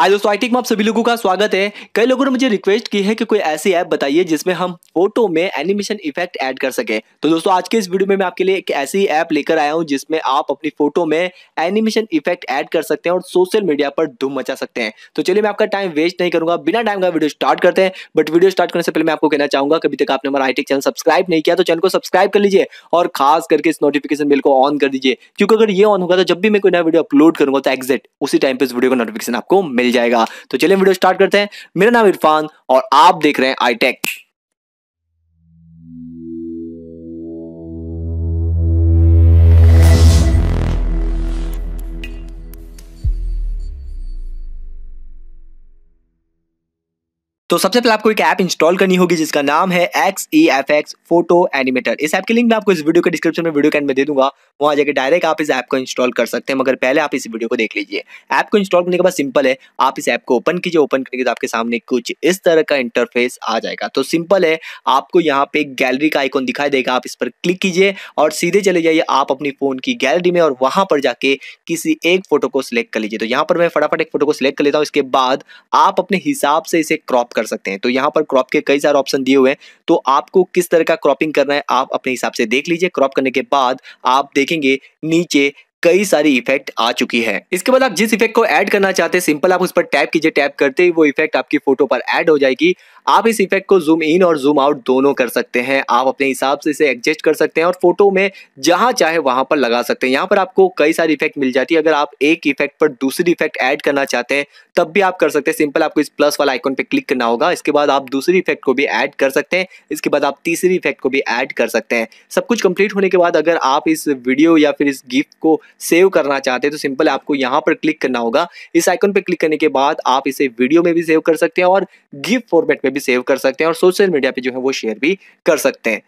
हाय दोस्तों आईटेक में आप सभी लोगों का स्वागत है कई लोगों ने मुझे रिक्वेस्ट की है कि कोई ऐसी ऐप बताइए जिसमें हम फोटो में एनिमेशन इफेक्ट ऐड कर सके तो दोस्तों आज के इस वीडियो में मैं आपके लिए एक ऐसी ऐप लेकर आया हूं जिसमें आप अपनी फोटो में एनिमेशन इफेक्ट ऐड कर सकते हैं और सोशल मीडिया पर धूम मचा सकते हैं तो चलिए मैं आपका टाइम वेस्ट नहीं करूंगा बिना टाइम का वीडियो स्टार्ट करते हैं बट वीडियो स्टार्ट करने से पहले मैं आपको कहना चाहूंगा कभी तक आपने हमारा आईटेक चैनल सब्सक्राइब नहीं किया तो चैनल को सब्सक्राइब कर लीजिए और खास करके इस नोटिफिकेशन बिल को ऑन कर दीजिए क्योंकि अगर ये ऑन होगा तो जब भी मैं कोई नया वीडियो अपलोड करूंगा तो एक्जेक्ट उसी टाइम पर इस वीडियो का नोटिफिकेशन आपको मिल मिल जाएगा तो चलिए वीडियो स्टार्ट करते हैं मेरा नाम इरफान और आप देख रहे हैं आईटेक तो सबसे पहले आपको एक ऐप इंस्टॉल करनी होगी जिसका नाम है X E F X photo animator इस ऐप की लिंक मैं आपको इस वीडियो के डिस्क्रिप्शन में वीडियो के एंड में दे दूंगा वहां जाकर डायरेक्ट आप इस ऐप को इंस्टॉल कर सकते हैं मगर पहले आप इस वीडियो को देख लीजिए ऐप को इंस्टॉल करने के बाद सिंपल है आप इस ऐप को ओपन कीजिए ओपन करके तो आपके सामने कुछ इस तरह का इंटरफेस आ जाएगा तो सिंपल है आपको यहाँ पे गैलरी का आइकॉन दिखाई देगा आप इस पर क्लिक कीजिए और सीधे चले जाइए आप अपनी फोन की गैलरी में और वहां पर जाके किसी एक फोटो को सिलेक्ट कर लीजिए तो यहाँ पर मैं फटाफट एक फोटो को सिलेक्ट कर लेता हूँ इसके बाद आप अपने हिसाब से इसे क्रॉप कर सकते हैं तो यहाँ पर क्रॉप के कई सारे ऑप्शन दिए हुए हैं तो आपको किस तरह का क्रॉपिंग करना है आप अपने हिसाब से देख लीजिए क्रॉप करने के बाद आप देखेंगे नीचे कई सारी इफेक्ट आ चुकी है इसके बाद आप जिस इफेक्ट को ऐड करना चाहते हैं सिंपल आप उस पर टैप कीजिए टैप करते ही वो इफेक्ट आपकी फोटो पर ऐड हो जाएगी आप इस इफेक्ट को जूम इन और जूम आउट दोनों कर सकते हैं आप अपने हिसाब से इसे एडजस्ट कर सकते हैं और फोटो में जहां चाहे वहां पर लगा सकते हैं यहां पर आपको कई सारी इफेक्ट मिल जाती है अगर आप एक इफेक्ट पर दूसरी इफेक्ट ऐड करना चाहते हैं तब भी आप कर सकते हैं सिंपल आपको इस प्लस वाला आइकॉन पर क्लिक करना होगा इसके बाद आप दूसरी इफेक्ट को भी ऐड कर सकते हैं इसके बाद आप तीसरी इफेक्ट को भी ऐड कर सकते हैं सब कुछ कंप्लीट होने के बाद अगर आप इस वीडियो या फिर इस गिफ्ट को सेव करना चाहते हैं तो सिंपल आपको यहाँ पर क्लिक करना होगा इस आइकन पर क्लिक करने के बाद आप इसे वीडियो में भी सेव कर सकते हैं और गिफ्ट फॉर्मेट में भी सेव कर सकते हैं और सोशल मीडिया पर जो है वो शेयर भी कर सकते हैं